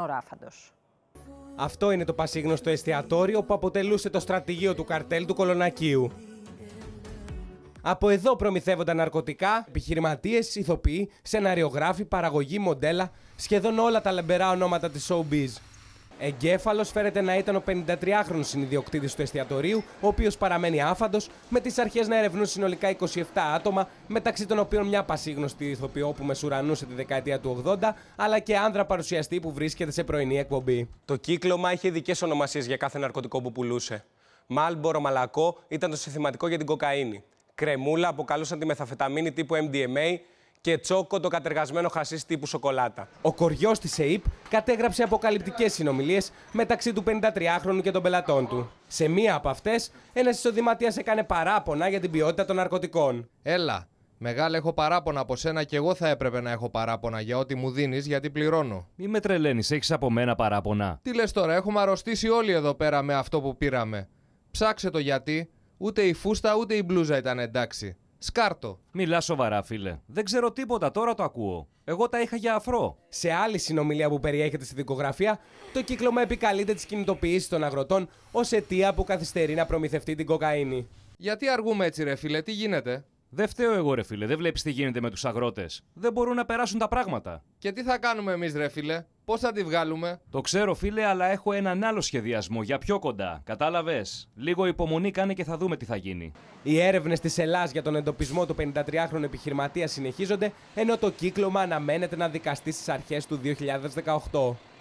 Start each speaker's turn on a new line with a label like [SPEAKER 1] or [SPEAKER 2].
[SPEAKER 1] ώρα
[SPEAKER 2] Αυτό είναι το πασίγνωστο εστιατόριο που αποτελούσε το στρατηγείο του καρτέλ του Κολονακίου. Από εδώ προμηθεύονταν ναρκωτικά, επιχειρηματίες, ηθοποιοί, σεναριογράφοι, παραγωγή, μοντέλα, σχεδόν όλα τα λεμπερά ονόματα της showbiz. Εγκέφαλος φέρεται να ήταν ο 53χρονο συνειδιοκτήτης του εστιατορίου, ο οποίος παραμένει άφαντος, με τις αρχές να ερευνούν συνολικά 27 άτομα, μεταξύ των οποίων μια πασίγνωστη ηθοποιό που μεσουρανούσε τη δεκαετία του 80, αλλά και άνδρα παρουσιαστή που βρίσκεται σε πρωινή εκπομπή. Το κύκλωμα είχε ειδικές ονομασίες για κάθε ναρκωτικό που πουλούσε. Μάλμπορο μαλακό ήταν το συστηματικό για την κοκαίνη. Κρεμούλα αποκαλούσαν τη μεθαφεταμίνη τύπου MDMA, και τσόκο το κατεργασμένο χασίς τύπου σοκολάτα. Ο κοριός της ΕΕΠ κατέγραψε αποκαλυπτικές συνομιλίες μεταξύ του 53χρονου και των πελατών του. Σε μία από αυτές,
[SPEAKER 1] ένας εισοδηματίας έκανε παράπονα για την ποιότητα των ναρκωτικών. Έλα, Μεγάλα έχω παράπονα από σένα και εγώ θα έπρεπε να έχω παράπονα για ό,τι μου δίνεις γιατί πληρώνω.
[SPEAKER 3] Μη με τρελαίνεις, έχεις από μένα παράπονα.
[SPEAKER 1] Τι λες τώρα, έχουμε αρρωστήσει όλοι εδώ πέρα με αυτό που πήραμε. Ψάξε το γιατί, ούτε η φούστα ούτε η μπλούζα ήταν εντάξει. Σκάρτο. Μιλά σοβαρά,
[SPEAKER 3] φίλε. Δεν ξέρω τίποτα, τώρα το ακούω. Εγώ τα είχα για αφρό. Σε άλλη συνομιλία που περιέχεται στη
[SPEAKER 2] δικογραφία, το κύκλωμα επικαλείται τι κινητοποιήσει των αγροτών ως αιτία που καθυστερεί να
[SPEAKER 3] προμηθευτεί την κοκαίνη. Γιατί αργούμε έτσι, ρε φίλε, τι γίνεται. Δεν φταίω εγώ, ρε φίλε. Δεν βλέπεις τι γίνεται με τους αγρότες. Δεν μπορούν να περάσουν τα πράγματα. Και τι θα κάνουμε εμείς, ρε φίλε. Πώς θα τη βγάλουμε. Το ξέρω, φίλε, αλλά έχω έναν άλλο σχεδιασμό για πιο κοντά. Κατάλαβες. Λίγο υπομονή κάνει και θα δούμε τι θα γίνει. Οι έρευνες της Ελλάς για τον εντοπισμό του 53χρονου επιχειρηματία
[SPEAKER 2] συνεχίζονται, ενώ το κύκλωμα αναμένεται να δικαστεί στις αρχές του 2018.